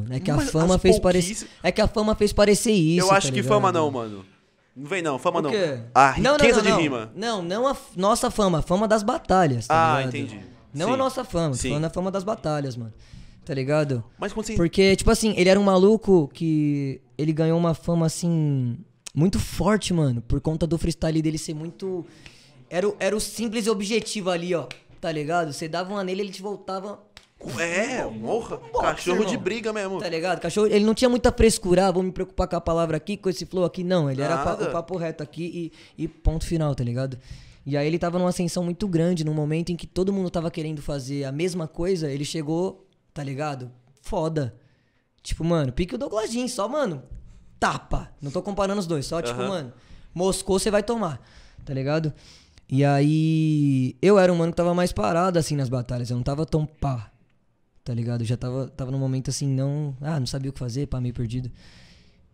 mano. É né? que mas a fama fez parecer. É que a fama fez parecer isso. Eu acho tá que ligado? fama não, mano. Não vem não, fama não. A riqueza não, não, de rima. Não, não a nossa fama, a fama das batalhas, tá Ah, ligado? entendi. Não Sim. a nossa fama, Sim. falando a fama das batalhas, mano. Tá ligado? Mas quando você... Porque, tipo assim, ele era um maluco que ele ganhou uma fama, assim, muito forte, mano. Por conta do freestyle dele ser muito... Era, o, era o simples objetivo ali, ó. Tá ligado? Você dava uma nele, ele te voltava é, morra. cachorro irmão. de briga mesmo. Tá ligado? Cachorro, ele não tinha muita frescura, ah, vou me preocupar com a palavra aqui, com esse flow aqui, não. Ele Nada. era papo, papo reto aqui e, e ponto final, tá ligado? E aí ele tava numa ascensão muito grande, num momento em que todo mundo tava querendo fazer a mesma coisa, ele chegou, tá ligado? Foda. Tipo, mano, pique o Douglasinho, só, mano, tapa. Não tô comparando os dois, só, uhum. tipo, mano, Moscou você vai tomar, tá ligado? E aí, eu era um mano que tava mais parado, assim, nas batalhas. Eu não tava tão pá, tá ligado? Eu já tava, tava num momento assim, não. Ah, não sabia o que fazer, pá, meio perdido.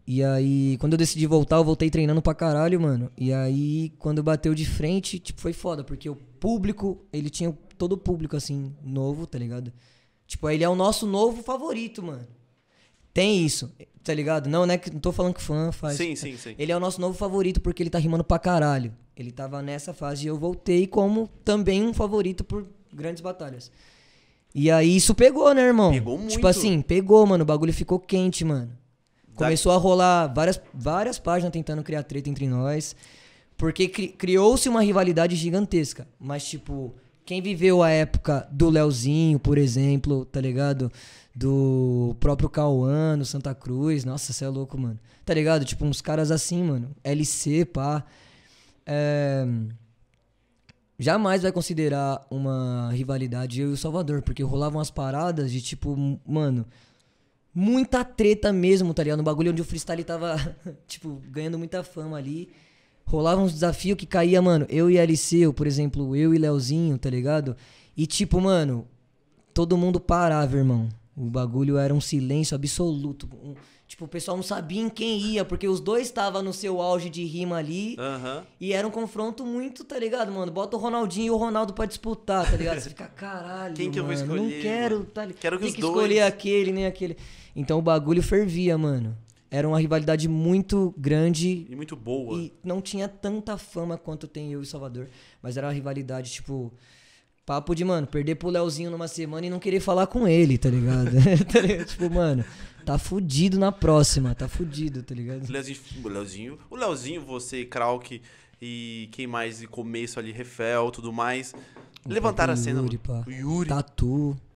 E aí, quando eu decidi voltar, eu voltei treinando pra caralho, mano. E aí, quando bateu de frente, tipo, foi foda, porque o público, ele tinha todo o público, assim, novo, tá ligado? Tipo, ele é o nosso novo favorito, mano. Tem isso, tá ligado? Não, né? Não tô falando que fã faz. Sim, sim, sim. Ele é o nosso novo favorito porque ele tá rimando pra caralho. Ele tava nessa fase e eu voltei como também um favorito por grandes batalhas. E aí isso pegou, né, irmão? Pegou tipo muito. Tipo assim, pegou, mano. O bagulho ficou quente, mano. Começou a rolar várias, várias páginas tentando criar treta entre nós. Porque cri criou-se uma rivalidade gigantesca. Mas, tipo, quem viveu a época do Leozinho, por exemplo, tá ligado? Do próprio Cauã, no Santa Cruz. Nossa, você é louco, mano. Tá ligado? Tipo, uns caras assim, mano. LC, pá. É jamais vai considerar uma rivalidade eu e o Salvador, porque rolavam umas paradas de tipo, mano, muita treta mesmo, tá ligado? No bagulho onde o freestyle tava, tipo, ganhando muita fama ali. Rolava uns desafios que caía, mano, eu e LC, ou, por exemplo, eu e Leozinho, tá ligado? E tipo, mano, todo mundo parava, irmão. O bagulho era um silêncio absoluto. Um, tipo, o pessoal não sabia em quem ia, porque os dois estavam no seu auge de rima ali. Uhum. E era um confronto muito, tá ligado, mano? Bota o Ronaldinho e o Ronaldo pra disputar, tá ligado? Você fica, caralho. quem que mano, eu vou escolher? Não quero, mano. tá ligado? Quero que Tem que dois... escolher aquele, nem aquele. Então o bagulho fervia, mano. Era uma rivalidade muito grande. E muito boa. E não tinha tanta fama quanto tem eu e Salvador. Mas era uma rivalidade, tipo Papo de, mano, perder pro Leozinho numa semana e não querer falar com ele, tá, tá ligado? tipo, mano, tá fudido na próxima, tá fudido, tá ligado? Leozinho, o Leozinho, o Leozinho você, Krauk e quem mais de começo ali, Refel, tudo mais. O levantaram a cena. Yuri, pá. O Yuri. Tatu.